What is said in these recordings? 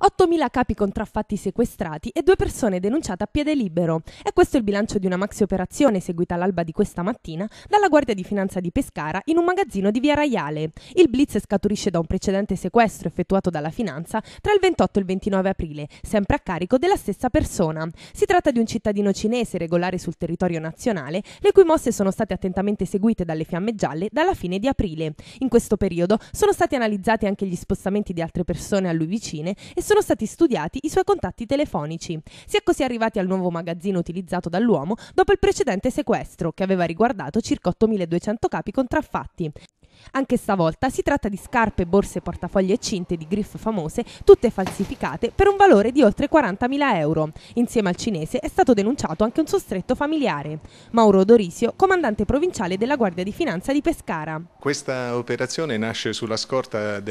8.000 capi contraffatti sequestrati e due persone denunciate a piede libero. E questo è il bilancio di una maxi operazione eseguita all'alba di questa mattina dalla Guardia di Finanza di Pescara in un magazzino di Via Raiale. Il blitz scaturisce da un precedente sequestro effettuato dalla Finanza tra il 28 e il 29 aprile, sempre a carico della stessa persona. Si tratta di un cittadino cinese regolare sul territorio nazionale, le cui mosse sono state attentamente seguite dalle fiamme gialle dalla fine di aprile. In questo periodo sono stati analizzati anche gli spostamenti di altre persone a lui vicine e sono sono stati studiati i suoi contatti telefonici. Si è così arrivati al nuovo magazzino utilizzato dall'uomo dopo il precedente sequestro, che aveva riguardato circa 8.200 capi contraffatti. Anche stavolta si tratta di scarpe, borse, portafogli e cinte di griff famose, tutte falsificate per un valore di oltre 40.000 euro. Insieme al cinese è stato denunciato anche un suo stretto familiare, Mauro Dorisio, comandante provinciale della Guardia di Finanza di Pescara. Questa operazione nasce sulla scorta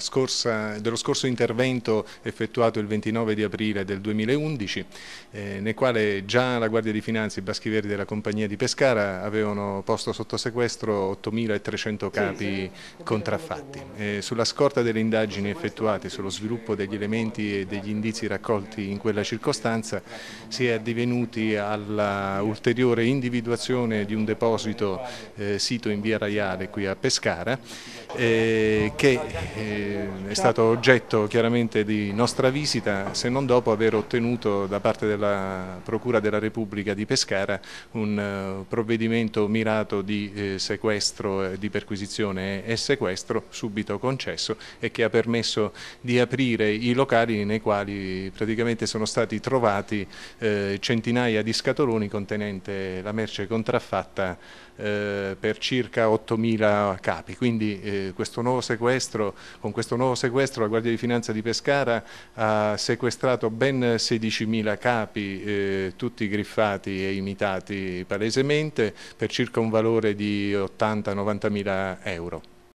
scorsa, dello scorso intervento intervento effettuato il 29 di aprile del 2011, eh, nel quale già la Guardia di Finanza, i Baschi Verdi della Compagnia di Pescara avevano posto sotto sequestro 8.300 capi contraffatti. Eh, sulla scorta delle indagini effettuate sullo sviluppo degli elementi e degli indizi raccolti in quella circostanza si è addivenuti all'ulteriore individuazione di un deposito eh, sito in via Raiale qui a Pescara eh, che eh, è stato oggetto chiaramente fonte di nostra visita se non dopo aver ottenuto da parte della Procura della Repubblica di Pescara un eh, provvedimento mirato di eh, sequestro, di perquisizione e sequestro subito concesso e che ha permesso di aprire i locali nei quali praticamente sono stati trovati eh, centinaia di scatoloni contenente la merce contraffatta per circa 8.000 capi. Quindi questo nuovo sequestro, con questo nuovo sequestro la Guardia di Finanza di Pescara Pescara ha sequestrato ben 16.000 capi, eh, tutti griffati e imitati palesemente, per circa un valore di 80-90.000 euro.